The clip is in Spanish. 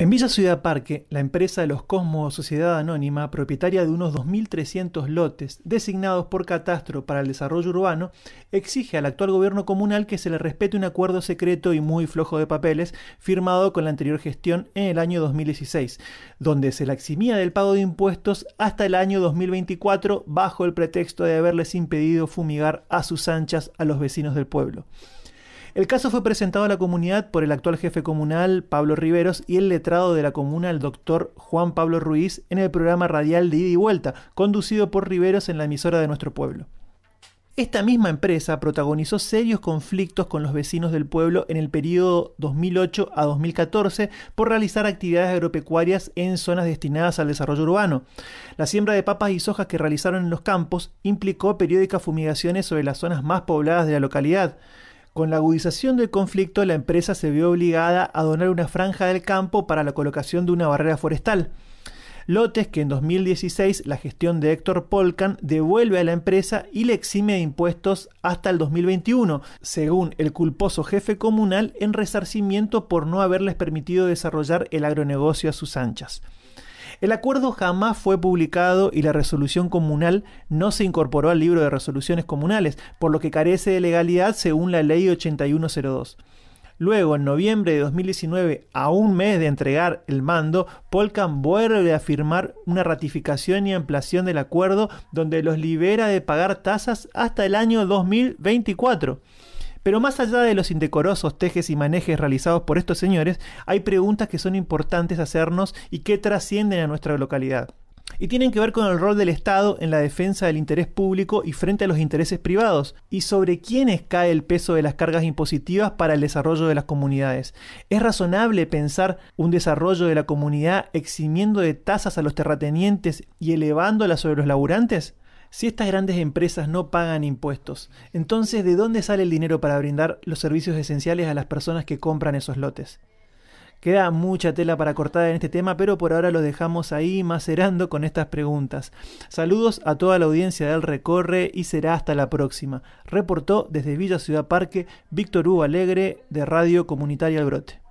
En Villa Ciudad Parque, la empresa de los Cosmos Sociedad Anónima, propietaria de unos 2.300 lotes designados por Catastro para el desarrollo urbano, exige al actual gobierno comunal que se le respete un acuerdo secreto y muy flojo de papeles firmado con la anterior gestión en el año 2016, donde se la eximía del pago de impuestos hasta el año 2024 bajo el pretexto de haberles impedido fumigar a sus anchas a los vecinos del pueblo. El caso fue presentado a la comunidad por el actual jefe comunal Pablo Riveros y el letrado de la comuna, el doctor Juan Pablo Ruiz, en el programa radial de Ida y Vuelta, conducido por Riveros en la emisora de nuestro pueblo. Esta misma empresa protagonizó serios conflictos con los vecinos del pueblo en el periodo 2008 a 2014 por realizar actividades agropecuarias en zonas destinadas al desarrollo urbano. La siembra de papas y sojas que realizaron en los campos implicó periódicas fumigaciones sobre las zonas más pobladas de la localidad. Con la agudización del conflicto, la empresa se vio obligada a donar una franja del campo para la colocación de una barrera forestal. Lotes que en 2016 la gestión de Héctor Polkan devuelve a la empresa y le exime de impuestos hasta el 2021, según el culposo jefe comunal en resarcimiento por no haberles permitido desarrollar el agronegocio a sus anchas. El acuerdo jamás fue publicado y la resolución comunal no se incorporó al libro de resoluciones comunales, por lo que carece de legalidad según la ley 8102. Luego, en noviembre de 2019, a un mes de entregar el mando, Polkan vuelve a firmar una ratificación y ampliación del acuerdo donde los libera de pagar tasas hasta el año 2024. Pero más allá de los indecorosos tejes y manejes realizados por estos señores, hay preguntas que son importantes hacernos y que trascienden a nuestra localidad. Y tienen que ver con el rol del Estado en la defensa del interés público y frente a los intereses privados, y sobre quiénes cae el peso de las cargas impositivas para el desarrollo de las comunidades. ¿Es razonable pensar un desarrollo de la comunidad eximiendo de tasas a los terratenientes y elevándolas sobre los laburantes? Si estas grandes empresas no pagan impuestos, entonces ¿de dónde sale el dinero para brindar los servicios esenciales a las personas que compran esos lotes? Queda mucha tela para cortar en este tema, pero por ahora lo dejamos ahí macerando con estas preguntas. Saludos a toda la audiencia del Recorre y será hasta la próxima. Reportó desde Villa Ciudad Parque Víctor Hugo Alegre de Radio Comunitaria El Brote.